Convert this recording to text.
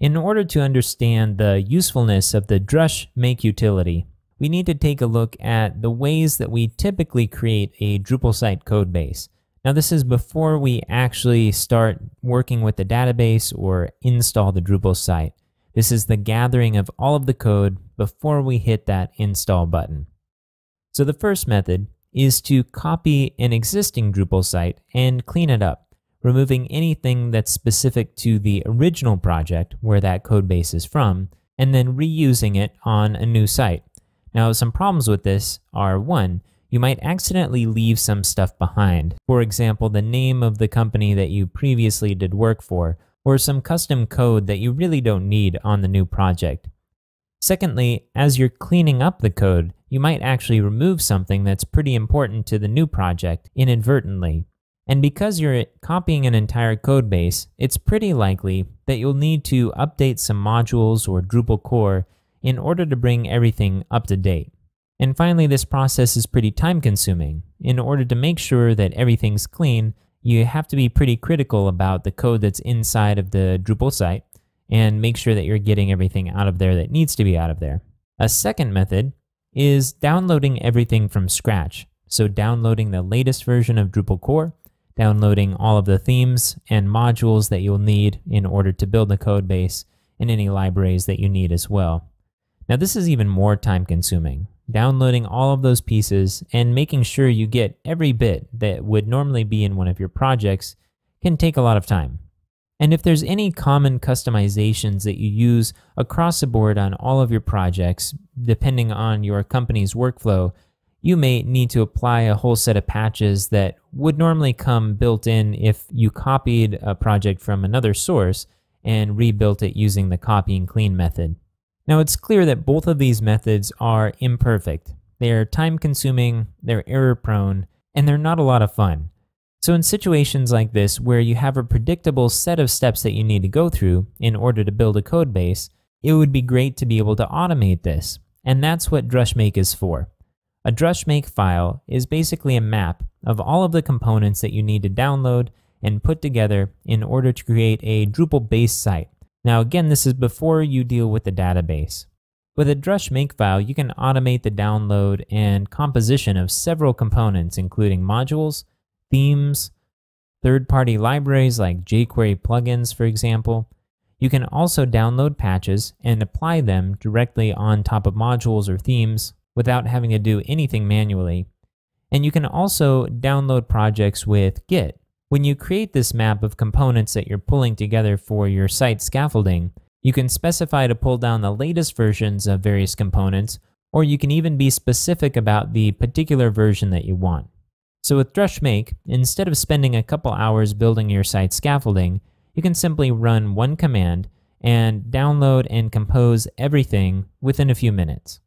In order to understand the usefulness of the Drush make utility, we need to take a look at the ways that we typically create a Drupal site codebase. Now this is before we actually start working with the database or install the Drupal site. This is the gathering of all of the code before we hit that install button. So the first method is to copy an existing Drupal site and clean it up removing anything that's specific to the original project where that code base is from, and then reusing it on a new site. Now, some problems with this are one, you might accidentally leave some stuff behind. For example, the name of the company that you previously did work for, or some custom code that you really don't need on the new project. Secondly, as you're cleaning up the code, you might actually remove something that's pretty important to the new project inadvertently. And because you're copying an entire code base, it's pretty likely that you'll need to update some modules or Drupal core in order to bring everything up to date. And finally, this process is pretty time consuming. In order to make sure that everything's clean, you have to be pretty critical about the code that's inside of the Drupal site and make sure that you're getting everything out of there that needs to be out of there. A second method is downloading everything from scratch. So downloading the latest version of Drupal core downloading all of the themes and modules that you'll need in order to build the code base and any libraries that you need as well. Now this is even more time consuming, downloading all of those pieces and making sure you get every bit that would normally be in one of your projects can take a lot of time. And if there's any common customizations that you use across the board on all of your projects, depending on your company's workflow, you may need to apply a whole set of patches that would normally come built in if you copied a project from another source and rebuilt it using the copy and clean method. Now it's clear that both of these methods are imperfect. They're time consuming, they're error prone, and they're not a lot of fun. So in situations like this where you have a predictable set of steps that you need to go through in order to build a code base, it would be great to be able to automate this. And that's what Drushmake is for. A drush make file is basically a map of all of the components that you need to download and put together in order to create a Drupal based site. Now again, this is before you deal with the database. With a Drush makefile, you can automate the download and composition of several components, including modules, themes, third-party libraries like jQuery plugins, for example. You can also download patches and apply them directly on top of modules or themes without having to do anything manually. And you can also download projects with Git. When you create this map of components that you're pulling together for your site scaffolding, you can specify to pull down the latest versions of various components, or you can even be specific about the particular version that you want. So with Drushmake, instead of spending a couple hours building your site scaffolding, you can simply run one command and download and compose everything within a few minutes.